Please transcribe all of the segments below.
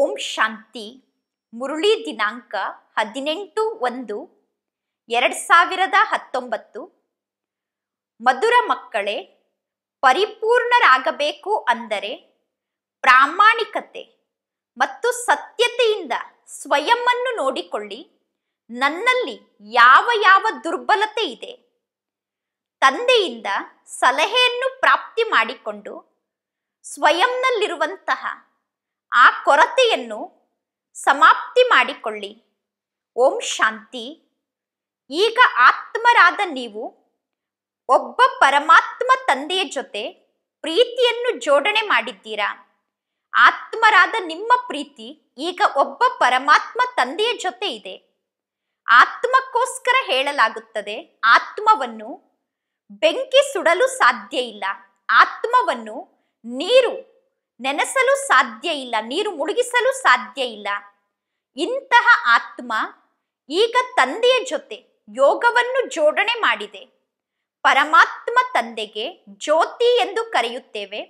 ಓಂ ಶಾಂತಿ ಮುರುಳಿ ದಿನಾಂಕ ಹದಿನೆಂಟು ಒಂದು ಎರಡು ಸಾವಿರದ ಹತ್ತೊಂಬತ್ತು ಮಧುರ ಮಕ್ಕಳೇ ಪರಿಪೂರ್ಣರಾಗಬೇಕು ಅಂದರೆ ಪ್ರಾಮಾಣಿಕತೆ ಮತ್ತು ಸತ್ಯತೆಯಿಂದ ಸ್ವಯಮ್ಮನ್ನು ನೋಡಿಕೊಳ್ಳಿ ನನ್ನಲ್ಲಿ ಯಾವ ಯಾವ ದುರ್ಬಲತೆ ಇದೆ ತಂದೆಯಿಂದ ಸಲಹೆಯನ್ನು ಪ್ರಾಪ್ತಿ ಮಾಡಿಕೊಂಡು ಸ್ವಯಂನಲ್ಲಿರುವಂತಹ ಆ ಕೊರತೆಯನ್ನು ಸಮಾಪ್ತಿ ಮಾಡಿಕೊಳ್ಳಿ ಓಂ ಶಾಂತಿ ಈಗ ಆತ್ಮರಾದ ನೀವು ಒಬ್ಬ ಪರಮಾತ್ಮ ತಂದೆಯ ಜೊತೆ ಪ್ರೀತಿಯನ್ನು ಜೋಡಣೆ ಮಾಡಿದ್ದೀರಾ ಆತ್ಮರಾದ ನಿಮ್ಮ ಪ್ರೀತಿ ಈಗ ಒಬ್ಬ ಪರಮಾತ್ಮ ತಂದೆಯ ಜೊತೆ ಇದೆ ಆತ್ಮಕ್ಕೋಸ್ಕರ ಹೇಳಲಾಗುತ್ತದೆ ಆತ್ಮವನ್ನು ಬೆಂಕಿ ಸುಡಲು ಸಾಧ್ಯ ಇಲ್ಲ ಆತ್ಮವನ್ನು ನೀರು ನೆನೆಸಲು ಸಾಧ್ಯ ಇಲ್ಲ ನೀರು ಮುಳುಗಿಸಲು ಸಾಧ್ಯ ಇಲ್ಲ ಇಂತಹ ಆತ್ಮ ಈಗ ತಂದೆಯ ಜೊತೆ ಯೋಗವನ್ನು ಜೋಡಣೆ ಮಾಡಿದೆ ಪರಮಾತ್ಮ ತಂದೆಗೆ ಜ್ಯೋತಿ ಎಂದು ಕರೆಯುತ್ತೇವೆ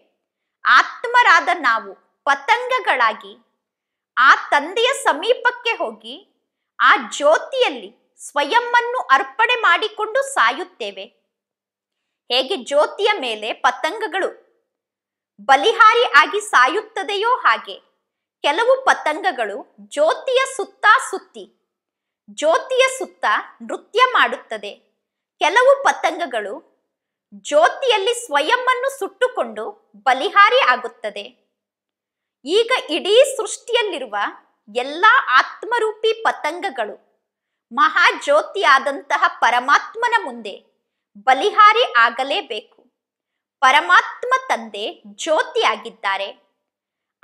ಆತ್ಮರಾದ ನಾವು ಪತಂಗಗಳಾಗಿ ಆ ತಂದೆಯ ಸಮೀಪಕ್ಕೆ ಹೋಗಿ ಆ ಜ್ಯೋತಿಯಲ್ಲಿ ಸ್ವಯಂವನ್ನು ಅರ್ಪಣೆ ಮಾಡಿಕೊಂಡು ಸಾಯುತ್ತೇವೆ ಹೇಗೆ ಜ್ಯೋತಿಯ ಮೇಲೆ ಪತಂಗಗಳು ಬಲಿಹಾರಿ ಆಗಿ ಸಾಯುತ್ತದೆಯೋ ಹಾಗೆ ಕೆಲವು ಪತಂಗಗಳು ಜ್ಯೋತಿಯ ಸುತ್ತ ಸುತ್ತಿ ಜ್ಯೋತಿಯ ಸುತ್ತ ನೃತ್ಯ ಮಾಡುತ್ತದೆ ಕೆಲವು ಪತಂಗಗಳು ಜ್ಯೋತಿಯಲ್ಲಿ ಸ್ವಯಂ ಸುಟ್ಟುಕೊಂಡು ಬಲಿಹಾರಿ ಆಗುತ್ತದೆ ಈಗ ಇಡೀ ಸೃಷ್ಟಿಯಲ್ಲಿರುವ ಎಲ್ಲ ಆತ್ಮರೂಪಿ ಪತಂಗಗಳು ಮಹಾಜ್ಯೋತಿಯಾದಂತಹ ಪರಮಾತ್ಮನ ಮುಂದೆ ಬಲಿಹಾರಿ ಆಗಲೇಬೇಕು ಪರಮಾತ್ಮ ತಂದೆ ಜ್ಯೋತಿಯಾಗಿದ್ದಾರೆ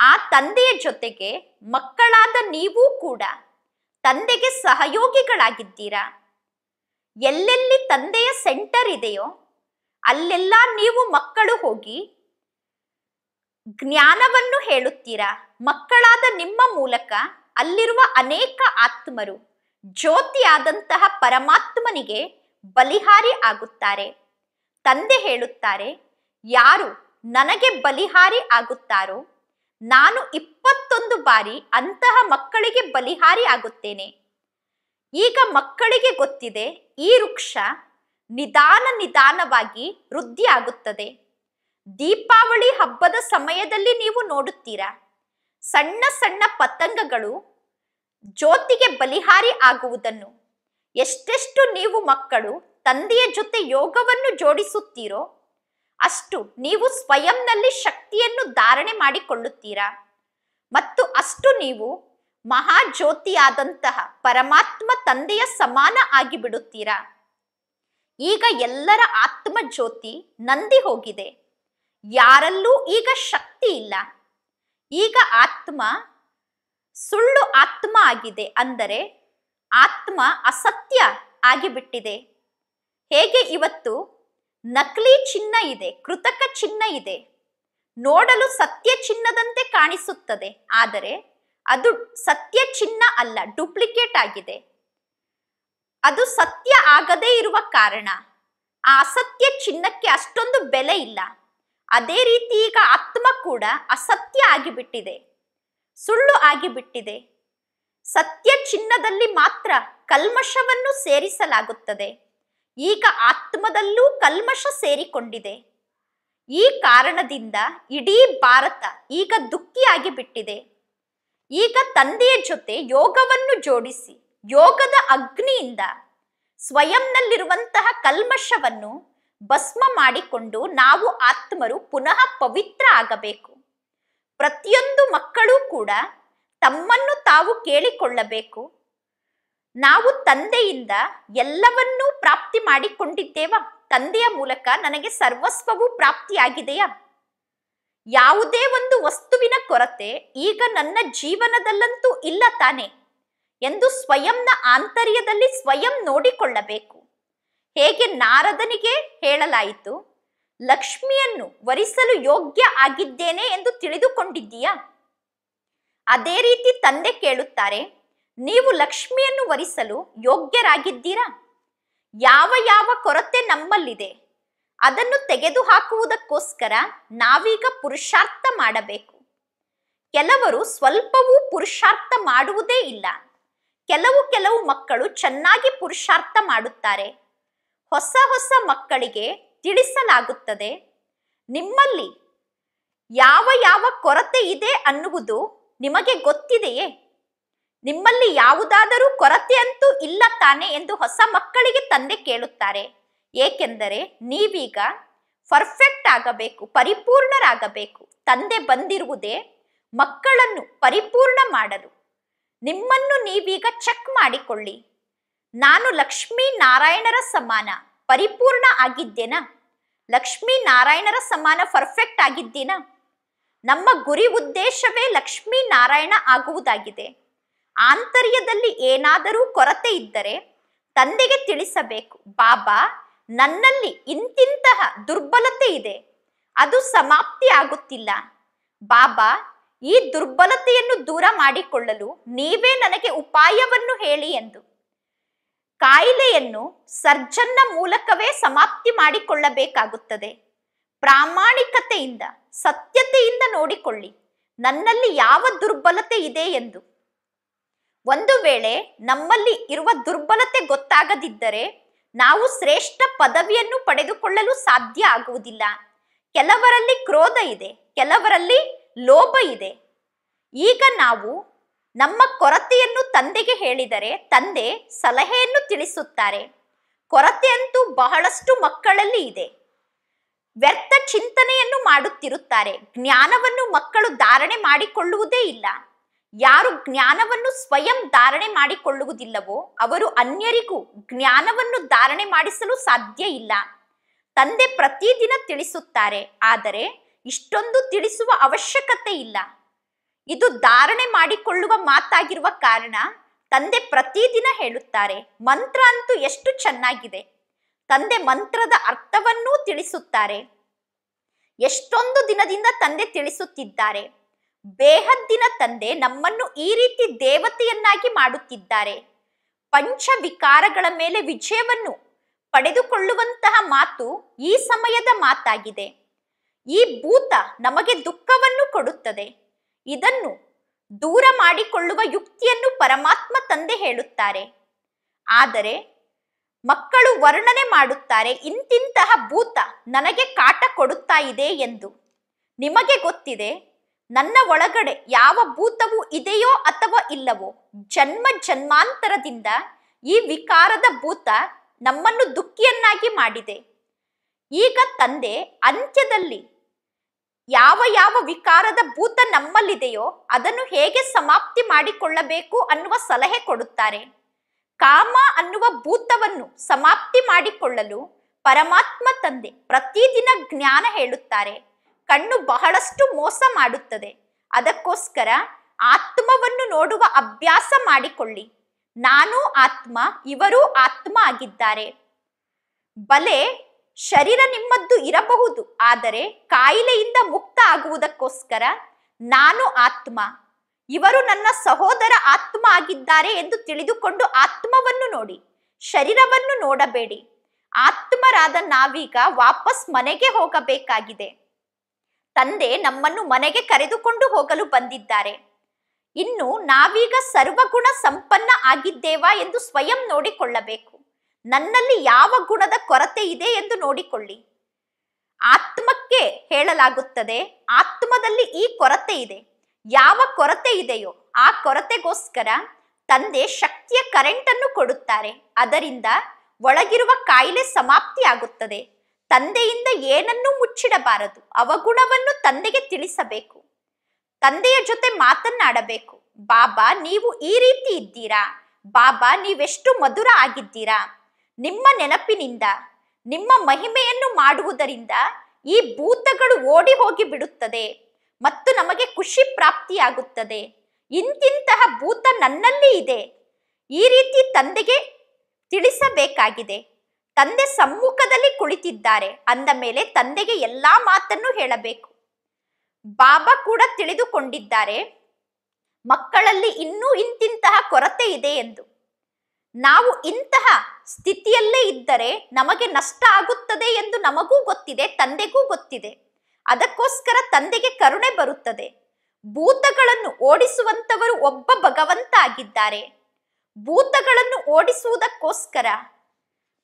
ಆ ತಂದೆಯ ಜೊತೆಗೆ ಮಕ್ಕಳಾದ ನೀವೂ ಕೂಡ ತಂದೆಗೆ ಸಹಯೋಗಿಗಳಾಗಿದ್ದೀರಾ ಎಲ್ಲೆಲ್ಲಿ ತಂದೆಯ ಸೆಂಟರ್ ಇದೆಯೋ ಅಲ್ಲೆಲ್ಲ ನೀವು ಮಕ್ಕಳು ಹೋಗಿ ಜ್ಞಾನವನ್ನು ಹೇಳುತ್ತೀರಾ ಮಕ್ಕಳಾದ ನಿಮ್ಮ ಮೂಲಕ ಅಲ್ಲಿರುವ ಅನೇಕ ಆತ್ಮರು ಜ್ಯೋತಿಯಾದಂತಹ ಪರಮಾತ್ಮನಿಗೆ ಬಲಿಹಾರಿ ಆಗುತ್ತಾರೆ ತಂದೆ ಹೇಳುತ್ತಾರೆ ಯಾರು ನನಗೆ ಬಲಿಹಾರಿ ಆಗುತ್ತಾರೋ ನಾನು ಇಪ್ಪತ್ತೊಂದು ಬಾರಿ ಅಂತಹ ಮಕ್ಕಳಿಗೆ ಬಲಿಹಾರಿ ಆಗುತ್ತೇನೆ ಈಗ ಮಕ್ಕಳಿಗೆ ಗೊತ್ತಿದೆ ಈ ವೃಕ್ಷ ನಿಧಾನ ನಿಧಾನವಾಗಿ ವೃದ್ಧಿ ಆಗುತ್ತದೆ ದೀಪಾವಳಿ ಹಬ್ಬದ ಸಮಯದಲ್ಲಿ ನೀವು ನೋಡುತ್ತೀರಾ ಸಣ್ಣ ಸಣ್ಣ ಪತಂಗಗಳು ಜ್ಯೋತಿಗೆ ಬಲಿಹಾರಿ ಆಗುವುದನ್ನು ಎಷ್ಟೆಷ್ಟು ನೀವು ಮಕ್ಕಳು ತಂದೆಯ ಜೊತೆ ಯೋಗವನ್ನು ಜೋಡಿಸುತ್ತೀರೋ ಅಷ್ಟು ನೀವು ಸ್ವಯಂನಲ್ಲಿ ಶಕ್ತಿಯನ್ನು ಧಾರಣೆ ಮಾಡಿಕೊಳ್ಳುತ್ತೀರಾ ಮತ್ತು ಅಷ್ಟು ನೀವು ಮಹಾಜ್ಯೋತಿಯಾದಂತಹ ಪರಮಾತ್ಮ ತಂದೆಯ ಸಮಾನ ಆಗಿಬಿಡುತ್ತೀರಾ ಈಗ ಎಲ್ಲರ ಆತ್ಮ ಜ್ಯೋತಿ ನಂದಿ ಹೋಗಿದೆ ಯಾರಲ್ಲೂ ಈಗ ಶಕ್ತಿ ಇಲ್ಲ ಈಗ ಆತ್ಮ ಸುಳ್ಳು ಆತ್ಮ ಆಗಿದೆ ಅಂದರೆ ಆತ್ಮ ಅಸತ್ಯ ಆಗಿಬಿಟ್ಟಿದೆ ಹೇಗೆ ಇವತ್ತು ನಕಲಿ ಚಿನ್ನ ಇದೆ ಕೃತಕ ಚಿನ್ನ ಇದೆ ನೋಡಲು ಸತ್ಯ ಚಿನ್ನದಂತೆ ಕಾಣಿಸುತ್ತದೆ ಆದರೆ ಅದು ಸತ್ಯ ಚಿನ್ನ ಅಲ್ಲ ಡುಪ್ಲಿಕೇಟ್ ಆಗಿದೆ ಅದು ಸತ್ಯ ಆಗದೇ ಇರುವ ಕಾರಣ ಆ ಅಸತ್ಯ ಚಿನ್ನಕ್ಕೆ ಅಷ್ಟೊಂದು ಬೆಲೆ ಇಲ್ಲ ಅದೇ ರೀತಿ ಈಗ ಆತ್ಮ ಕೂಡ ಅಸತ್ಯ ಆಗಿಬಿಟ್ಟಿದೆ ಸುಳ್ಳು ಆಗಿಬಿಟ್ಟಿದೆ ಸತ್ಯ ಚಿನ್ನದಲ್ಲಿ ಮಾತ್ರ ಕಲ್ಮಶವನ್ನು ಸೇರಿಸಲಾಗುತ್ತದೆ ಈಗ ಆತ್ಮದಲ್ಲೂ ಕಲ್ಮಶ ಸೇರಿಕೊಂಡಿದೆ ಈ ಕಾರಣದಿಂದ ಇಡೀ ಭಾರತ ಈಗ ದುಃಖಿಯಾಗಿ ಬಿಟ್ಟಿದೆ ಈಗ ತಂದೆಯ ಜೊತೆ ಯೋಗವನ್ನು ಜೋಡಿಸಿ ಯೋಗದ ಅಗ್ನಿಯಿಂದ ಸ್ವಯಂನಲ್ಲಿರುವಂತಹ ಕಲ್ಮಶವನ್ನು ಭಸ್ಮ ಮಾಡಿಕೊಂಡು ನಾವು ಆತ್ಮರು ಪುನಃ ಪವಿತ್ರ ಆಗಬೇಕು ಪ್ರತಿಯೊಂದು ಮಕ್ಕಳು ಕೂಡ ತಮ್ಮನ್ನು ತಾವು ಕೇಳಿಕೊಳ್ಳಬೇಕು ನಾವು ತಂದೆಯಿಂದ ಎಲ್ಲವನ್ನೂ ಪ್ರಾಪ್ತಿ ಮಾಡಿಕೊಂಡಿದ್ದೇವಾ ತಂದೆಯ ಮೂಲಕ ನನಗೆ ಸರ್ವಸ್ವವೂ ಪ್ರಾಪ್ತಿಯಾಗಿದೆಯಾ ಯಾವುದೇ ಒಂದು ವಸ್ತುವಿನ ಕೊರತೆ ಈಗ ನನ್ನ ಜೀವನದಲ್ಲಂತೂ ಇಲ್ಲ ತಾನೆ ಎಂದು ಸ್ವಯಂನ ಆಂತರ್ಯದಲ್ಲಿ ಸ್ವಯಂ ನೋಡಿಕೊಳ್ಳಬೇಕು ಹೇಗೆ ನಾರದನಿಗೆ ಹೇಳಲಾಯಿತು ಲಕ್ಷ್ಮಿಯನ್ನು ವರಿಸಲು ಯೋಗ್ಯ ಆಗಿದ್ದೇನೆ ಎಂದು ತಿಳಿದುಕೊಂಡಿದ್ದೀಯಾ ಅದೇ ರೀತಿ ತಂದೆ ಕೇಳುತ್ತಾರೆ ನೀವು ಲಕ್ಷ್ಮಿಯನ್ನು ವರಿಸಲು ಯೋಗ್ಯರಾಗಿದ್ದೀರಾ ಯಾವ ಯಾವ ಕೊರತೆ ನಮ್ಮಲ್ಲಿದೆ ಅದನ್ನು ತೆಗೆದುಹಾಕುವುದಕ್ಕೋಸ್ಕರ ನಾವೀಗ ಪುರುಷಾರ್ಥ ಮಾಡಬೇಕು ಕೆಲವರು ಸ್ವಲ್ಪವೂ ಪುರುಷಾರ್ಥ ಮಾಡುವುದೇ ಇಲ್ಲ ಕೆಲವು ಕೆಲವು ಮಕ್ಕಳು ಚೆನ್ನಾಗಿ ಪುರುಷಾರ್ಥ ಮಾಡುತ್ತಾರೆ ಹೊಸ ಹೊಸ ಮಕ್ಕಳಿಗೆ ತಿಳಿಸಲಾಗುತ್ತದೆ ನಿಮ್ಮಲ್ಲಿ ಯಾವ ಯಾವ ಕೊರತೆ ಇದೆ ಅನ್ನುವುದು ನಿಮಗೆ ಗೊತ್ತಿದೆಯೇ ನಿಮ್ಮಲ್ಲಿ ಯಾವುದಾದರೂ ಕೊರತೆಯಂತೂ ಇಲ್ಲ ತಾನೆ ಎಂದು ಹೊಸ ಮಕ್ಕಳಿಗೆ ತಂದೆ ಕೇಳುತ್ತಾರೆ ಏಕೆಂದರೆ ನೀವೀಗ ಪರ್ಫೆಕ್ಟ್ ಆಗಬೇಕು ಪರಿಪೂರ್ಣರಾಗಬೇಕು ತಂದೆ ಬಂದಿರುವುದೇ ಮಕ್ಕಳನ್ನು ಪರಿಪೂರ್ಣ ಮಾಡಲು ನಿಮ್ಮನ್ನು ನೀವೀಗ ಚೆಕ್ ಮಾಡಿಕೊಳ್ಳಿ ನಾನು ಲಕ್ಷ್ಮೀ ನಾರಾಯಣರ ಸಮಾನ ಪರಿಪೂರ್ಣ ಆಗಿದ್ದೇನಾ ಲಕ್ಷ್ಮೀ ನಾರಾಯಣರ ಸಮಾನ ಪರ್ಫೆಕ್ಟ್ ಆಗಿದ್ದೀನಾ ನಮ್ಮ ಗುರಿ ಉದ್ದೇಶವೇ ಲಕ್ಷ್ಮೀ ನಾರಾಯಣ ಆಗುವುದಾಗಿದೆ ಆಂತರ್ಯದಲ್ಲಿ ಏನಾದರೂ ಕೊರತೆ ಇದ್ದರೆ ತಂದೆಗೆ ತಿಳಿಸಬೇಕು ಬಾಬಾ ನನ್ನಲ್ಲಿ ಇಂತಿಂತಹ ದುರ್ಬಲತೆ ಇದೆ ಅದು ಸಮಾಪ್ತಿ ಆಗುತ್ತಿಲ್ಲ ಬಾಬಾ ಈ ದುರ್ಬಲತೆಯನ್ನು ದೂರ ಮಾಡಿಕೊಳ್ಳಲು ನೀವೇ ನನಗೆ ಉಪಾಯವನ್ನು ಹೇಳಿ ಎಂದು ಕಾಯಿಲೆಯನ್ನು ಸರ್ಜನ್ನ ಮೂಲಕವೇ ಸಮಾಪ್ತಿ ಮಾಡಿಕೊಳ್ಳಬೇಕಾಗುತ್ತದೆ ಪ್ರಾಮಾಣಿಕತೆಯಿಂದ ಸತ್ಯತೆಯಿಂದ ನೋಡಿಕೊಳ್ಳಿ ನನ್ನಲ್ಲಿ ಯಾವ ದುರ್ಬಲತೆ ಇದೆ ಎಂದು ಒಂದು ವೇಳೆ ನಮ್ಮಲ್ಲಿ ಇರುವ ದುರ್ಬಲತೆ ಗೊತ್ತಾಗದಿದ್ದರೆ ನಾವು ಶ್ರೇಷ್ಠ ಪದವಿಯನ್ನು ಪಡೆದುಕೊಳ್ಳಲು ಸಾಧ್ಯ ಆಗುವುದಿಲ್ಲ ಕೆಲವರಲ್ಲಿ ಕ್ರೋಧ ಇದೆ ಕೆಲವರಲ್ಲಿ ಲೋಭ ಇದೆ ಈಗ ನಾವು ನಮ್ಮ ಕೊರತೆಯನ್ನು ತಂದೆಗೆ ಹೇಳಿದರೆ ತಂದೆ ಸಲಹೆಯನ್ನು ತಿಳಿಸುತ್ತಾರೆ ಕೊರತೆಯಂತೂ ಬಹಳಷ್ಟು ಮಕ್ಕಳಲ್ಲಿ ಇದೆ ವ್ಯರ್ಥ ಚಿಂತನೆಯನ್ನು ಮಾಡುತ್ತಿರುತ್ತಾರೆ ಜ್ಞಾನವನ್ನು ಮಕ್ಕಳು ಧಾರಣೆ ಮಾಡಿಕೊಳ್ಳುವುದೇ ಇಲ್ಲ ಯಾರು ಜ್ಞಾನವನ್ನು ಸ್ವಯಂ ಧಾರಣೆ ಮಾಡಿಕೊಳ್ಳುವುದಿಲ್ಲವೋ ಅವರು ಅನ್ಯರಿಗೂ ಜ್ಞಾನವನ್ನು ಧಾರಣೆ ಮಾಡಿಸಲು ಸಾಧ್ಯ ಇಲ್ಲ ತಂದೆ ಪ್ರತಿದಿನ ತಿಳಿಸುತ್ತಾರೆ ಆದರೆ ಇಷ್ಟೊಂದು ತಿಳಿಸುವ ಅವಶ್ಯಕತೆ ಇಲ್ಲ ಇದು ಧಾರಣೆ ಮಾಡಿಕೊಳ್ಳುವ ಮಾತಾಗಿರುವ ಕಾರಣ ತಂದೆ ಪ್ರತಿದಿನ ಹೇಳುತ್ತಾರೆ ಮಂತ್ರ ಅಂತೂ ಎಷ್ಟು ಚೆನ್ನಾಗಿದೆ ತಂದೆ ಮಂತ್ರದ ಅರ್ಥವನ್ನೂ ತಿಳಿಸುತ್ತಾರೆ ಎಷ್ಟೊಂದು ದಿನದಿಂದ ತಂದೆ ತಿಳಿಸುತ್ತಿದ್ದಾರೆ ಬೇಹದ್ದಿನ ತಂದೆ ನಮ್ಮನ್ನು ಈ ರೀತಿ ದೇವತೆಯನ್ನಾಗಿ ಮಾಡುತ್ತಿದ್ದಾರೆ ಪಂಚ ವಿಕಾರಗಳ ಮೇಲೆ ವಿಜಯವನ್ನು ಪಡೆದುಕೊಳ್ಳುವಂತಹ ಮಾತು ಈ ಸಮಯದ ಮಾತಾಗಿದೆ ಈ ಭೂತ ನಮಗೆ ದುಃಖವನ್ನು ಕೊಡುತ್ತದೆ ಇದನ್ನು ದೂರ ಮಾಡಿಕೊಳ್ಳುವ ಯುಕ್ತಿಯನ್ನು ಪರಮಾತ್ಮ ತಂದೆ ಹೇಳುತ್ತಾರೆ ಆದರೆ ಮಕ್ಕಳು ವರ್ಣನೆ ಮಾಡುತ್ತಾರೆ ಇಂತಿಂತಹ ಭೂತ ನನಗೆ ಕಾಟ ಕೊಡುತ್ತಾ ಇದೆ ಎಂದು ನಿಮಗೆ ಗೊತ್ತಿದೆ ನನ್ನ ಒಳಗಡೆ ಯಾವ ಭೂತವು ಇದೆಯೋ ಅಥವಾ ಇಲ್ಲವೋ ಜನ್ಮ ಜನ್ಮಾಂತರದಿಂದ ಈ ವಿಕಾರದ ಭೂತ ನಮ್ಮನ್ನು ದುಃಖಿಯನ್ನಾಗಿ ಮಾಡಿದೆ ಈಗ ತಂದೆ ಅಂತ್ಯದಲ್ಲಿ ಯಾವ ಯಾವ ವಿಕಾರದ ಭೂತ ನಮ್ಮಲ್ಲಿದೆಯೋ ಅದನ್ನು ಹೇಗೆ ಸಮಾಪ್ತಿ ಮಾಡಿಕೊಳ್ಳಬೇಕು ಅನ್ನುವ ಸಲಹೆ ಕೊಡುತ್ತಾರೆ ಕಾಮ ಅನ್ನುವ ಭೂತವನ್ನು ಸಮಾಪ್ತಿ ಮಾಡಿಕೊಳ್ಳಲು ಪರಮಾತ್ಮ ತಂದೆ ಪ್ರತಿದಿನ ಜ್ಞಾನ ಹೇಳುತ್ತಾರೆ ಕಣ್ಣು ಬಹಳಷ್ಟು ಮೋಸ ಮಾಡುತ್ತದೆ ಅದಕ್ಕೋಸ್ಕರ ಆತ್ಮವನ್ನು ನೋಡುವ ಅಭ್ಯಾಸ ಮಾಡಿಕೊಳ್ಳಿ ನಾನೂ ಆತ್ಮ ಇವರೂ ಆತ್ಮ ಆಗಿದ್ದಾರೆ ಬಲೆ ಶರೀರ ನಿಮ್ಮದ್ದು ಇರಬಹುದು ಆದರೆ ಕಾಯಿಲೆಯಿಂದ ಮುಕ್ತ ಆಗುವುದಕ್ಕೋಸ್ಕರ ನಾನು ಆತ್ಮ ಇವರು ನನ್ನ ಸಹೋದರ ಆತ್ಮ ಆಗಿದ್ದಾರೆ ಎಂದು ತಿಳಿದುಕೊಂಡು ಆತ್ಮವನ್ನು ನೋಡಿ ಶರೀರವನ್ನು ನೋಡಬೇಡಿ ಆತ್ಮರಾದ ನಾವೀಗ ವಾಪಸ್ ಮನೆಗೆ ಹೋಗಬೇಕಾಗಿದೆ ತಂದೆ ನಮ್ಮನ್ನು ಮನೆಗೆ ಕರೆದುಕೊಂಡು ಹೋಗಲು ಬಂದಿದ್ದಾರೆ ಇನ್ನು ನಾವೀಗ ಸರ್ವಗುಣ ಸಂಪನ್ನ ಆಗಿದ್ದೇವಾ ಎಂದು ಸ್ವಯಂ ನೋಡಿಕೊಳ್ಳಬೇಕು ನನ್ನಲ್ಲಿ ಯಾವ ಗುಣದ ಕೊರತೆ ಇದೆ ಎಂದು ನೋಡಿಕೊಳ್ಳಿ ಆತ್ಮಕ್ಕೆ ಹೇಳಲಾಗುತ್ತದೆ ಆತ್ಮದಲ್ಲಿ ಈ ಕೊರತೆ ಇದೆ ಯಾವ ಕೊರತೆ ಇದೆಯೋ ಆ ಕೊರತೆಗೋಸ್ಕರ ತಂದೆ ಶಕ್ತಿಯ ಕರೆಂಟ್ ಅನ್ನು ಕೊಡುತ್ತಾರೆ ಅದರಿಂದ ಒಳಗಿರುವ ಕಾಯಿಲೆ ಸಮಾಪ್ತಿಯಾಗುತ್ತದೆ ತಂದೆಯಿಂದ ಏನನ್ನೂ ಮುಚ್ಚಿಡಬಾರದು ಅವಗುಣವನ್ನು ತಂದೆಗೆ ತಿಳಿಸಬೇಕು ತಂದೆಯ ಜೊತೆ ಮಾತನ್ನಾಡಬೇಕು ಬಾಬಾ ನೀವು ಈ ರೀತಿ ಇದ್ದೀರಾ ಬಾಬಾ ನೀವೆಷ್ಟು ಮಧುರ ಆಗಿದ್ದೀರಾ ನಿಮ್ಮ ನೆನಪಿನಿಂದ ನಿಮ್ಮ ಮಹಿಮೆಯನ್ನು ಮಾಡುವುದರಿಂದ ಈ ಭೂತಗಳು ಓಡಿ ಹೋಗಿ ಬಿಡುತ್ತದೆ ಮತ್ತು ನಮಗೆ ಖುಷಿ ಪ್ರಾಪ್ತಿಯಾಗುತ್ತದೆ ಇಂತಿಂತಹ ಭೂತ ನನ್ನಲ್ಲಿ ಇದೆ ಈ ರೀತಿ ತಂದೆಗೆ ತಿಳಿಸಬೇಕಾಗಿದೆ ತಂದೆ ಸಮ್ಮುಖದಲ್ಲಿ ಕುಳಿತಿದ್ದಾರೆ ಅಂದ ಮೇಲೆ ತಂದೆಗೆ ಎಲ್ಲಾ ಮಾತನ್ನು ಹೇಳಬೇಕು ಬಾಬಾ ಕೂಡ ತಿಳಿದುಕೊಂಡಿದ್ದಾರೆ ಮಕ್ಕಳಲ್ಲಿ ಇನ್ನೂ ಇಂತಿಂತಹ ಕೊರತೆ ಇದೆ ಎಂದು ನಾವು ಇಂತಹ ಸ್ಥಿತಿಯಲ್ಲೇ ಇದ್ದರೆ ನಮಗೆ ನಷ್ಟ ಆಗುತ್ತದೆ ಎಂದು ನಮಗೂ ಗೊತ್ತಿದೆ ತಂದೆಗೂ ಗೊತ್ತಿದೆ ಅದಕ್ಕೋಸ್ಕರ ತಂದೆಗೆ ಕರುಣೆ ಬರುತ್ತದೆ ಭೂತಗಳನ್ನು ಓಡಿಸುವಂತವರು ಒಬ್ಬ ಭಗವಂತ ಆಗಿದ್ದಾರೆ ಭೂತಗಳನ್ನು ಓಡಿಸುವುದಕ್ಕೋಸ್ಕರ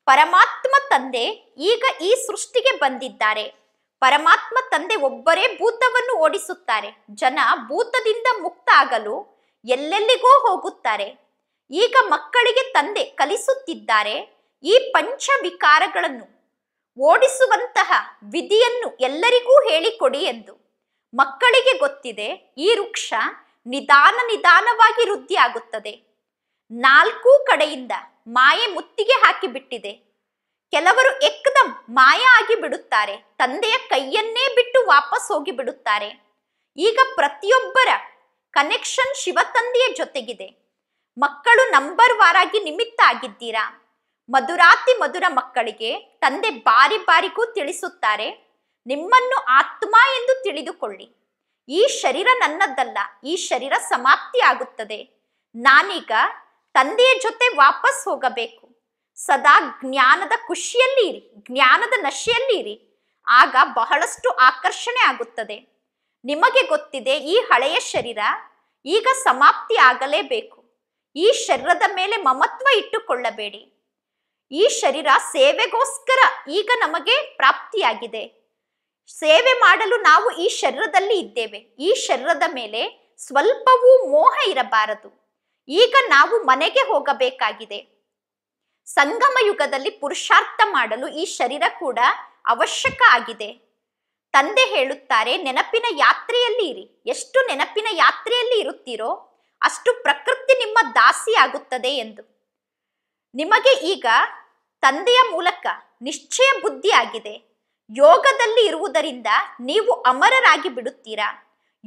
ಪರಮಾತ್ಮ ತಂದೆ ಈಗ ಈ ಸೃಷ್ಟಿಗೆ ಬಂದಿದ್ದಾರೆ ಪರಮಾತ್ಮ ತಂದೆ ಒಬ್ಬರೇ ಭೂತವನ್ನು ಓಡಿಸುತ್ತಾರೆ ಜನ ಭೂತದಿಂದ ಮುಕ್ತ ಆಗಲು ಎಲ್ಲೆಲ್ಲಿಗೋ ಹೋಗುತ್ತಾರೆ ಈಗ ಮಕ್ಕಳಿಗೆ ತಂದೆ ಕಲಿಸುತ್ತಿದ್ದಾರೆ ಈ ಪಂಚ ವಿಕಾರಗಳನ್ನು ಓಡಿಸುವಂತಹ ವಿಧಿಯನ್ನು ಎಲ್ಲರಿಗೂ ಹೇಳಿಕೊಡಿ ಎಂದು ಮಕ್ಕಳಿಗೆ ಗೊತ್ತಿದೆ ಈ ವೃಕ್ಷ ನಿಧಾನ ನಿಧಾನವಾಗಿ ವೃದ್ಧಿಯಾಗುತ್ತದೆ ನಾಲ್ಕೂ ಕಡೆಯಿಂದ ಮಾಯೆ ಮುತ್ತಿಗೆ ಹಾಕಿ ಬಿಟ್ಟಿದೆ ಕೆಲವರು ಎಕ್ದಂ ಮಾಯ ಆಗಿ ಬಿಡುತ್ತಾರೆ ತಂದೆಯ ಕೈಯನ್ನೇ ಬಿಟ್ಟು ವಾಪಸ್ ಹೋಗಿ ಬಿಡುತ್ತಾರೆ ಈಗ ಪ್ರತಿಯೊಬ್ಬರ ಕನೆಕ್ಷನ್ ಶಿವತಂದೆಯ ಜೊತೆಗಿದೆ ಮಕ್ಕಳು ನಂಬರ್ ವಾರಾಗಿ ನಿಮಿತ್ತ ಆಗಿದ್ದೀರಾ ಮಧುರಾತಿ ಮಧುರ ಮಕ್ಕಳಿಗೆ ತಂದೆ ಬಾರಿ ಬಾರಿಗೂ ತಿಳಿಸುತ್ತಾರೆ ನಿಮ್ಮನ್ನು ಆತ್ಮ ಎಂದು ತಿಳಿದುಕೊಳ್ಳಿ ಈ ಶರೀರ ನನ್ನದಲ್ಲ ಈ ಶರೀರ ಸಮಾಪ್ತಿ ಆಗುತ್ತದೆ ನಾನೀಗ ತಂದೆಯ ಜೊತೆ ವಾಪಸ್ ಹೋಗಬೇಕು ಸದಾ ಜ್ಞಾನದ ಖುಷಿಯಲ್ಲಿ ಇರಿ ಜ್ಞಾನದ ನಶೆಯಲ್ಲಿ ಇರಿ ಆಗ ಬಹಳಷ್ಟು ಆಕರ್ಷಣೆ ಆಗುತ್ತದೆ ನಿಮಗೆ ಗೊತ್ತಿದೆ ಈ ಹಳೆಯ ಶರೀರ ಈಗ ಸಮಾಪ್ತಿ ಆಗಲೇಬೇಕು ಈ ಶರೀರದ ಮೇಲೆ ಮಮತ್ವ ಇಟ್ಟುಕೊಳ್ಳಬೇಡಿ ಈ ಶರೀರ ಸೇವೆಗೋಸ್ಕರ ಈಗ ನಮಗೆ ಪ್ರಾಪ್ತಿಯಾಗಿದೆ ಸೇವೆ ಮಾಡಲು ನಾವು ಈ ಶರೀರದಲ್ಲಿ ಇದ್ದೇವೆ ಈ ಶರೀರದ ಮೇಲೆ ಸ್ವಲ್ಪವೂ ಮೋಹ ಇರಬಾರದು ಈಗ ನಾವು ಮನೆಗೆ ಹೋಗಬೇಕಾಗಿದೆ ಸಂಗಮ ಯುಗದಲ್ಲಿ ಪುರುಷಾರ್ಥ ಮಾಡಲು ಈ ಶರೀರ ಕೂಡ ಅವಶ್ಯಕ ಆಗಿದೆ ತಂದೆ ಹೇಳುತ್ತಾರೆ ನೆನಪಿನ ಯಾತ್ರೆಯಲ್ಲಿ ಇರಿ ಎಷ್ಟು ನೆನಪಿನ ಯಾತ್ರೆಯಲ್ಲಿ ಇರುತ್ತೀರೋ ಅಷ್ಟು ಪ್ರಕೃತಿ ನಿಮ್ಮ ದಾಸಿ ಆಗುತ್ತದೆ ಎಂದು ನಿಮಗೆ ಈಗ ತಂದೆಯ ಮೂಲಕ ನಿಶ್ಚಯ ಬುದ್ಧಿ ಆಗಿದೆ ಯೋಗದಲ್ಲಿ ಇರುವುದರಿಂದ ನೀವು ಅಮರರಾಗಿ ಬಿಡುತ್ತೀರಾ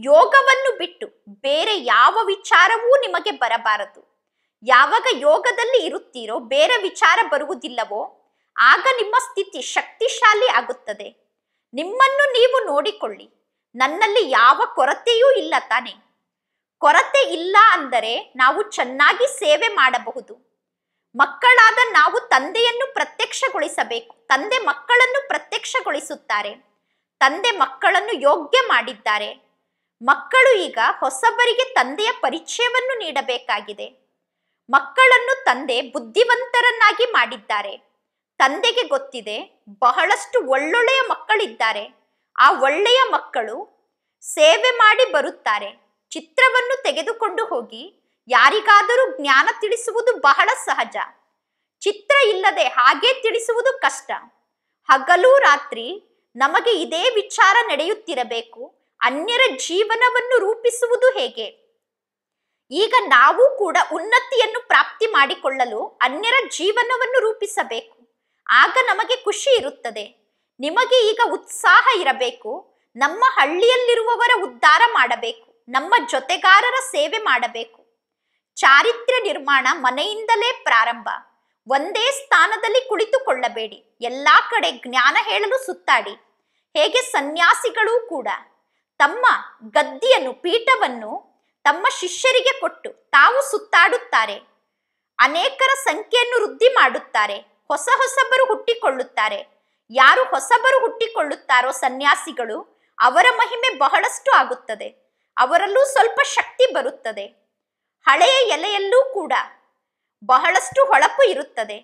ಯೋಗವನ್ನು ಬಿಟ್ಟು ಬೇರೆ ಯಾವ ವಿಚಾರವೂ ನಿಮಗೆ ಬರಬಾರದು ಯಾವಾಗ ಯೋಗದಲ್ಲಿ ಇರುತ್ತೀರೋ ಬೇರೆ ವಿಚಾರ ಬರುವುದಿಲ್ಲವೋ ಆಗ ನಿಮ್ಮ ಸ್ಥಿತಿ ಶಕ್ತಿಶಾಲಿ ಆಗುತ್ತದೆ ನಿಮ್ಮನ್ನು ನೀವು ನೋಡಿಕೊಳ್ಳಿ ನನ್ನಲ್ಲಿ ಯಾವ ಕೊರತೆಯೂ ಇಲ್ಲ ತಾನೆ ಕೊರತೆ ಇಲ್ಲ ಅಂದರೆ ನಾವು ಚೆನ್ನಾಗಿ ಸೇವೆ ಮಾಡಬಹುದು ಮಕ್ಕಳಾದ ನಾವು ತಂದೆಯನ್ನು ಪ್ರತ್ಯಕ್ಷಗೊಳಿಸಬೇಕು ತಂದೆ ಮಕ್ಕಳನ್ನು ಪ್ರತ್ಯಕ್ಷಗೊಳಿಸುತ್ತಾರೆ ತಂದೆ ಮಕ್ಕಳನ್ನು ಯೋಗ್ಯ ಮಾಡಿದ್ದಾರೆ ಮಕ್ಕಳು ಈಗ ಹೊಸಬರಿಗೆ ತಂದೆಯ ಪರಿಚಯವನ್ನು ನೀಡಬೇಕಾಗಿದೆ ಮಕ್ಕಳನ್ನು ತಂದೆ ಬುದ್ಧಿವಂತರನ್ನಾಗಿ ಮಾಡಿದ್ದಾರೆ ತಂದೆಗೆ ಗೊತ್ತಿದೆ ಬಹಳಷ್ಟು ಒಳ್ಳೊಳ್ಳೆಯ ಮಕ್ಕಳಿದ್ದಾರೆ ಆ ಒಳ್ಳೆಯ ಮಕ್ಕಳು ಸೇವೆ ಮಾಡಿ ಬರುತ್ತಾರೆ ಚಿತ್ರವನ್ನು ತೆಗೆದುಕೊಂಡು ಹೋಗಿ ಯಾರಿಗಾದರೂ ಜ್ಞಾನ ತಿಳಿಸುವುದು ಬಹಳ ಸಹಜ ಚಿತ್ರ ಇಲ್ಲದೆ ಹಾಗೆ ತಿಳಿಸುವುದು ಕಷ್ಟ ಹಗಲು ರಾತ್ರಿ ನಮಗೆ ಇದೇ ವಿಚಾರ ನಡೆಯುತ್ತಿರಬೇಕು ಅನ್ಯರ ಜೀವನವನ್ನು ರೂಪಿಸುವುದು ಹೇಗೆ ಈಗ ನಾವು ಕೂಡ ಉನ್ನತಿಯನ್ನು ಪ್ರಾಪ್ತಿ ಮಾಡಿಕೊಳ್ಳಲು ಅನ್ಯರ ಜೀವನವನ್ನು ರೂಪಿಸಬೇಕು ಆಗ ನಮಗೆ ಖುಷಿ ಇರುತ್ತದೆ ನಿಮಗೆ ಈಗ ಉತ್ಸಾಹ ಇರಬೇಕು ನಮ್ಮ ಹಳ್ಳಿಯಲ್ಲಿರುವವರ ಉದ್ಧಾರ ಮಾಡಬೇಕು ನಮ್ಮ ಜೊತೆಗಾರರ ಸೇವೆ ಮಾಡಬೇಕು ಚಾರಿತ್ರ್ಯ ನಿರ್ಮಾಣ ಮನೆಯಿಂದಲೇ ಪ್ರಾರಂಭ ಒಂದೇ ಸ್ಥಾನದಲ್ಲಿ ಕುಳಿತುಕೊಳ್ಳಬೇಡಿ ಎಲ್ಲಾ ಕಡೆ ಜ್ಞಾನ ಹೇಳಲು ಸುತ್ತಾಡಿ ಹೇಗೆ ಸನ್ಯಾಸಿಗಳೂ ಕೂಡ ತಮ್ಮ ಗದ್ದಿಯನ್ನು ಪೀಠವನ್ನು ತಮ್ಮ ಶಿಷ್ಯರಿಗೆ ಕೊಟ್ಟು ತಾವು ಸುತ್ತಾಡುತ್ತಾರೆ ಅನೇಕರ ಸಂಖ್ಯೆಯನ್ನು ವೃದ್ಧಿ ಮಾಡುತ್ತಾರೆ ಹೊಸ ಹೊಸಬರು ಹುಟ್ಟಿಕೊಳ್ಳುತ್ತಾರೆ ಯಾರು ಹೊಸಬರು ಹುಟ್ಟಿಕೊಳ್ಳುತ್ತಾರೋ ಸನ್ಯಾಸಿಗಳು ಅವರ ಮಹಿಮೆ ಬಹಳಷ್ಟು ಆಗುತ್ತದೆ ಅವರಲ್ಲೂ ಸ್ವಲ್ಪ ಶಕ್ತಿ ಬರುತ್ತದೆ ಹಳೆಯ ಎಲೆಯಲ್ಲೂ ಕೂಡ ಬಹಳಷ್ಟು ಹೊಳಪು ಇರುತ್ತದೆ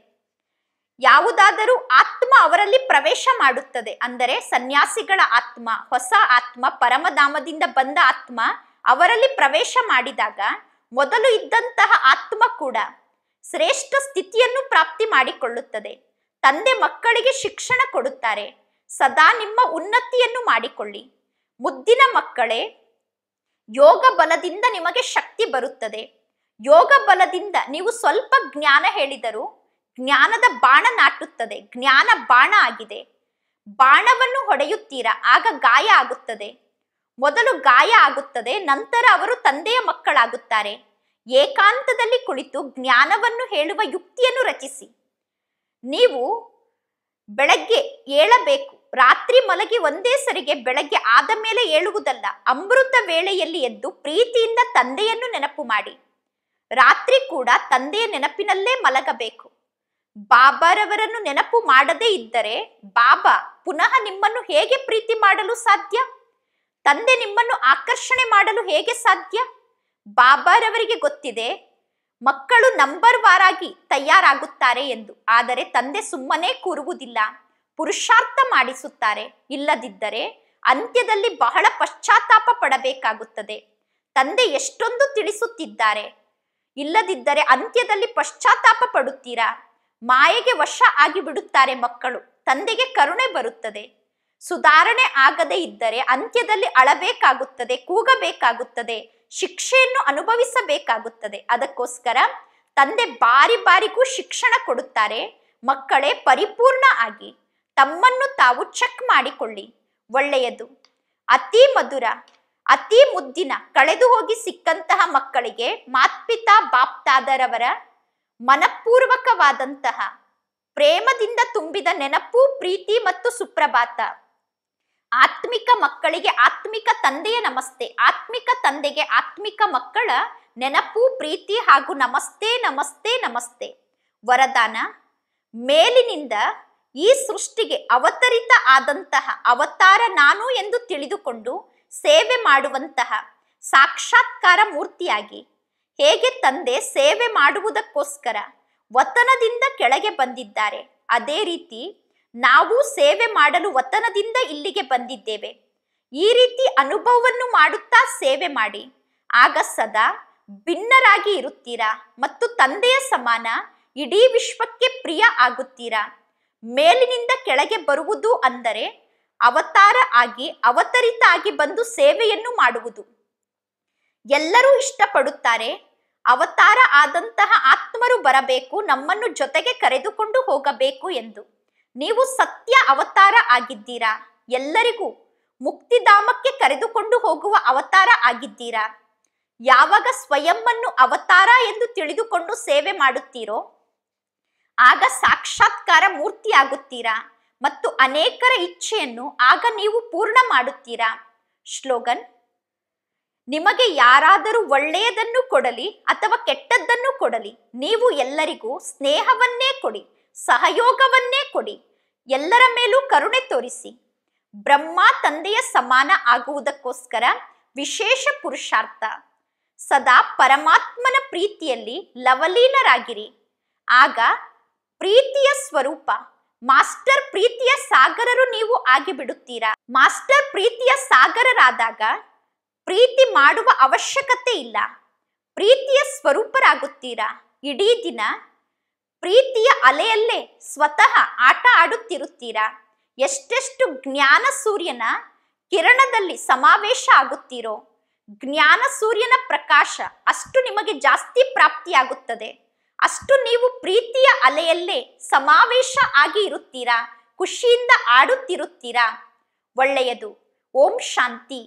ಯಾವುದಾದರೂ ಆತ್ಮ ಅವರಲ್ಲಿ ಪ್ರವೇಶ ಮಾಡುತ್ತದೆ ಅಂದರೆ ಸನ್ಯಾಸಿಗಳ ಆತ್ಮ ಹೊಸ ಆತ್ಮ ಪರಮಧಾಮದಿಂದ ಬಂದ ಆತ್ಮ ಅವರಲ್ಲಿ ಪ್ರವೇಶ ಮಾಡಿದಾಗ ಮೊದಲು ಇದ್ದಂತಹ ಆತ್ಮ ಕೂಡ ಶ್ರೇಷ್ಠ ಸ್ಥಿತಿಯನ್ನು ಪ್ರಾಪ್ತಿ ಮಾಡಿಕೊಳ್ಳುತ್ತದೆ ತಂದೆ ಮಕ್ಕಳಿಗೆ ಶಿಕ್ಷಣ ಕೊಡುತ್ತಾರೆ ಸದಾ ನಿಮ್ಮ ಉನ್ನತಿಯನ್ನು ಮಾಡಿಕೊಳ್ಳಿ ಮುದ್ದಿನ ಮಕ್ಕಳೇ ಯೋಗ ಬಲದಿಂದ ನಿಮಗೆ ಶಕ್ತಿ ಬರುತ್ತದೆ ಯೋಗ ಬಲದಿಂದ ನೀವು ಸ್ವಲ್ಪ ಜ್ಞಾನ ಹೇಳಿದರು ಜ್ಞಾನದ ಬಾಣ ನಾಟುತ್ತದೆ ಜ್ಞಾನ ಬಾಣ ಆಗಿದೆ ಬಾಣವನ್ನು ಹೊಡೆಯುತ್ತೀರಾ ಆಗ ಗಾಯ ಆಗುತ್ತದೆ ಮೊದಲು ಗಾಯ ಆಗುತ್ತದೆ ನಂತರ ಅವರು ತಂದೆಯ ಮಕ್ಕಳಾಗುತ್ತಾರೆ ಏಕಾಂತದಲ್ಲಿ ಕುಳಿತು ಜ್ಞಾನವನ್ನು ಹೇಳುವ ಯುಕ್ತಿಯನ್ನು ರಚಿಸಿ ನೀವು ಬೆಳಗ್ಗೆ ಏಳಬೇಕು ರಾತ್ರಿ ಮಲಗಿ ಒಂದೇ ಸರಿಗೆ ಬೆಳಗ್ಗೆ ಆದ ಮೇಲೆ ಏಳುವುದಲ್ಲ ಅಮೃತ ವೇಳೆಯಲ್ಲಿ ಎದ್ದು ಪ್ರೀತಿಯಿಂದ ತಂದೆಯನ್ನು ನೆನಪು ಮಾಡಿ ರಾತ್ರಿ ಕೂಡ ತಂದೆಯ ನೆನಪಿನಲ್ಲೇ ಮಲಗಬೇಕು ಬಾಬಾರವರನ್ನು ನೆನಪು ಮಾಡದೇ ಇದ್ದರೆ ಬಾಬಾ ಪುನಃ ನಿಮ್ಮನ್ನು ಹೇಗೆ ಪ್ರೀತಿ ಮಾಡಲು ಸಾಧ್ಯ ತಂದೆ ನಿಮ್ಮನ್ನು ಆಕರ್ಷಣೆ ಮಾಡಲು ಹೇಗೆ ಸಾಧ್ಯ ಬಾಬಾರವರಿಗೆ ಗೊತ್ತಿದೆ ಮಕ್ಕಳು ನಂಬರ್ ವಾರಾಗಿ ತಯಾರಾಗುತ್ತಾರೆ ಎಂದು ಆದರೆ ತಂದೆ ಸುಮ್ಮನೆ ಕೂರುವುದಿಲ್ಲ ಪುರುಷಾರ್ಥ ಮಾಡಿಸುತ್ತಾರೆ ಇಲ್ಲದಿದ್ದರೆ ಅಂತ್ಯದಲ್ಲಿ ಬಹಳ ಪಶ್ಚಾತ್ತಾಪ ಪಡಬೇಕಾಗುತ್ತದೆ ತಂದೆ ಎಷ್ಟೊಂದು ತಿಳಿಸುತ್ತಿದ್ದಾರೆ ಇಲ್ಲದಿದ್ದರೆ ಅಂತ್ಯದಲ್ಲಿ ಪಶ್ಚಾತ್ತಾಪ ಪಡುತ್ತೀರಾ ಮಾಯೆಗೆ ವಶ ಆಗಿ ಬಿಡುತ್ತಾರೆ ಮಕ್ಕಳು ತಂದೆಗೆ ಕರುಣೆ ಬರುತ್ತದೆ ಸುಧಾರಣೆ ಆಗದೇ ಇದ್ದರೆ ಅಂತ್ಯದಲ್ಲಿ ಅಳಬೇಕಾಗುತ್ತದೆ ಕೂಗಬೇಕಾಗುತ್ತದೆ ಶಿಕ್ಷೆಯನ್ನು ಅನುಭವಿಸಬೇಕಾಗುತ್ತದೆ ಅದಕ್ಕೋಸ್ಕರ ತಂದೆ ಬಾರಿ ಬಾರಿಗೂ ಶಿಕ್ಷಣ ಕೊಡುತ್ತಾರೆ ಮಕ್ಕಳೇ ಪರಿಪೂರ್ಣ ಆಗಿ ತಮ್ಮನ್ನು ತಾವು ಚೆಕ್ ಮಾಡಿಕೊಳ್ಳಿ ಒಳ್ಳೆಯದು ಅತಿ ಮಧುರ ಅತಿ ಮುದ್ದಿನ ಕಳೆದು ಹೋಗಿ ಸಿಕ್ಕಂತಹ ಮಕ್ಕಳಿಗೆ ಮಾತ್ಪಿತಾ ಬಾಪ್ತಾದರವರ ಮನಪೂರ್ವಕವಾದಂತಹ ಪ್ರೇಮದಿಂದ ತುಂಬಿದ ನೆನಪು ಪ್ರೀತಿ ಮತ್ತು ಸುಪ್ರಭಾತ ಆತ್ಮಿಕ ಮಕ್ಕಳಿಗೆ ಆತ್ಮಿಕ ತಂದೆಯ ನಮಸ್ತೆ ಆತ್ಮಿಕ ತಂದೆಗೆ ಆತ್ಮಿಕ ಮಕ್ಕಳ ನೆನಪು ಪ್ರೀತಿ ಹಾಗೂ ನಮಸ್ತೆ ನಮಸ್ತೆ ನಮಸ್ತೆ ವರದಾನ ಮೇಲಿನಿಂದ ಈ ಸೃಷ್ಟಿಗೆ ಅವತರಿತ ಆದಂತಹ ಅವತಾರ ನಾನು ಎಂದು ತಿಳಿದುಕೊಂಡು ಸೇವೆ ಮಾಡುವಂತಹ ಸಾಕ್ಷಾತ್ಕಾರ ಮೂರ್ತಿಯಾಗಿ ಹೇಗೆ ತಂದೆ ಸೇವೆ ಮಾಡುವುದಕ್ಕೋಸ್ಕರ ವತನದಿಂದ ಕೆಳಗೆ ಬಂದಿದ್ದಾರೆ ಅದೇ ರೀತಿ ನಾವು ಸೇವೆ ಮಾಡಲು ವತನದಿಂದ ಇಲ್ಲಿಗೆ ಬಂದಿದ್ದೇವೆ ಈ ರೀತಿ ಅನುಭವವನ್ನು ಮಾಡುತ್ತಾ ಸೇವೆ ಮಾಡಿ ಆಗ ಸದಾ ಭಿನ್ನರಾಗಿ ಇರುತ್ತೀರಾ ಮತ್ತು ತಂದೆಯ ಸಮಾನ ಇಡೀ ವಿಶ್ವಕ್ಕೆ ಪ್ರಿಯ ಆಗುತ್ತೀರಾ ಮೇಲಿನಿಂದ ಕೆಳಗೆ ಬರುವುದು ಅಂದರೆ ಅವತಾರ ಆಗಿ ಅವತರಿತ ಆಗಿ ಬಂದು ಸೇವೆಯನ್ನು ಮಾಡುವುದು ಎಲ್ಲರೂ ಇಷ್ಟಪಡುತ್ತಾರೆ ಅವತಾರ ಆದಂತಹ ಆತ್ಮರು ಬರಬೇಕು ನಮ್ಮನ್ನು ಜೊತೆಗೆ ಕರೆದುಕೊಂಡು ಹೋಗಬೇಕು ಎಂದು ನೀವು ಸತ್ಯ ಅವತಾರ ಆಗಿದ್ದೀರಾ ಎಲ್ಲರಿಗೂ ಮುಕ್ತಿಧಾಮಕ್ಕೆ ಕರೆದುಕೊಂಡು ಹೋಗುವ ಅವತಾರ ಆಗಿದ್ದೀರಾ ಯಾವಾಗ ಸ್ವಯಮ್ಮನ್ನು ಅವತಾರ ಎಂದು ತಿಳಿದುಕೊಂಡು ಸೇವೆ ಮಾಡುತ್ತೀರೋ ಆಗ ಸಾಕ್ಷಾತ್ಕಾರ ಮೂರ್ತಿಯಾಗುತ್ತೀರಾ ಮತ್ತು ಅನೇಕರ ಇಚ್ಛೆಯನ್ನು ಆಗ ನೀವು ಪೂರ್ಣ ಮಾಡುತ್ತೀರಾ ಶ್ಲೋಗನ್ ನಿಮಗೆ ಯಾರಾದರೂ ಒಳ್ಳೆಯದನ್ನು ಕೊಡಲಿ ಅಥವಾ ಕೆಟ್ಟದ್ದನ್ನು ಕೊಡಲಿ ನೀವು ಎಲ್ಲರಿಗೂ ಸ್ನೇಹವನ್ನೇ ಕೊಡಿ ಸಹಯೋಗವನ್ನೇ ಕೊಡಿ ಎಲ್ಲರ ಮೇಲೂ ಕರುಣೆ ತೋರಿಸಿ ಬ್ರಹ್ಮ ತಂದೆಯ ಸಮಾನ ಆಗುವುದಕ್ಕೋಸ್ಕರ ವಿಶೇಷ ಪುರುಷಾರ್ಥ ಸದಾ ಪರಮಾತ್ಮನ ಪ್ರೀತಿಯಲ್ಲಿ ಲವಲೀನರಾಗಿರಿ ಆಗ ಪ್ರೀತಿಯ ಸ್ವರೂಪ ಮಾಸ್ಟರ್ ಪ್ರೀತಿಯ ಸಾಗರರು ನೀವು ಆಗಿಬಿಡುತ್ತೀರಾ ಮಾಸ್ಟರ್ ಪ್ರೀತಿಯ ಸಾಗರರಾದಾಗ ಪ್ರೀತಿ ಮಾಡುವ ಅವಶ್ಯಕತೆ ಇಲ್ಲ ಪ್ರೀತಿಯ ಸ್ವರೂಪರಾಗುತ್ತೀರಾ ಇಡೀ ದಿನ ಪ್ರೀತಿಯ ಅಲೆಯಲ್ಲೇ ಸ್ವತಃ ಆಟ ಆಡುತ್ತಿರುತ್ತೀರಾ ಎಷ್ಟೆಷ್ಟು ಜ್ಞಾನ ಸೂರ್ಯನ ಕಿರಣದಲ್ಲಿ ಸಮಾವೇಶ ಆಗುತ್ತೀರೋ ಜ್ಞಾನ ಸೂರ್ಯನ ಪ್ರಕಾಶ ಅಷ್ಟು ನಿಮಗೆ ಜಾಸ್ತಿ ಪ್ರಾಪ್ತಿಯಾಗುತ್ತದೆ ಅಷ್ಟು ನೀವು ಪ್ರೀತಿಯ ಅಲೆಯಲ್ಲೇ ಸಮಾವೇಶ ಆಗಿ ಇರುತ್ತೀರಾ ಖುಷಿಯಿಂದ ಆಡುತ್ತಿರುತ್ತೀರಾ ಒಳ್ಳೆಯದು ಓಂ ಶಾಂತಿ